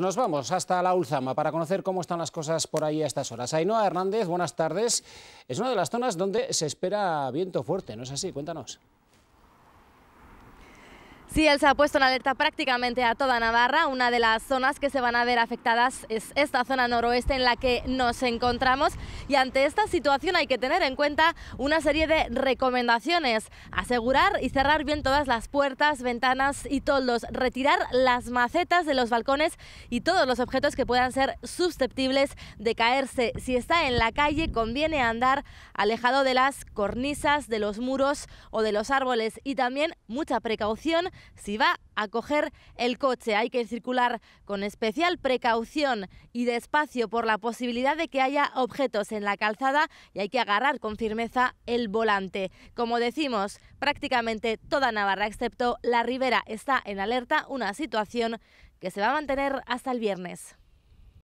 Nos vamos hasta la Ulzama para conocer cómo están las cosas por ahí a estas horas. Ainhoa Hernández, buenas tardes. Es una de las zonas donde se espera viento fuerte, ¿no es así? Cuéntanos. Sí, él se ha puesto en alerta prácticamente a toda Navarra. Una de las zonas que se van a ver afectadas es esta zona noroeste en la que nos encontramos. Y ante esta situación hay que tener en cuenta una serie de recomendaciones. Asegurar y cerrar bien todas las puertas, ventanas y toldos. Retirar las macetas de los balcones y todos los objetos que puedan ser susceptibles de caerse. Si está en la calle, conviene andar alejado de las cornisas, de los muros o de los árboles. Y también mucha precaución si va a coger el coche. Hay que circular con especial precaución y despacio por la posibilidad de que haya objetos en la calzada y hay que agarrar con firmeza el volante. Como decimos, prácticamente toda Navarra, excepto la ribera, está en alerta, una situación que se va a mantener hasta el viernes.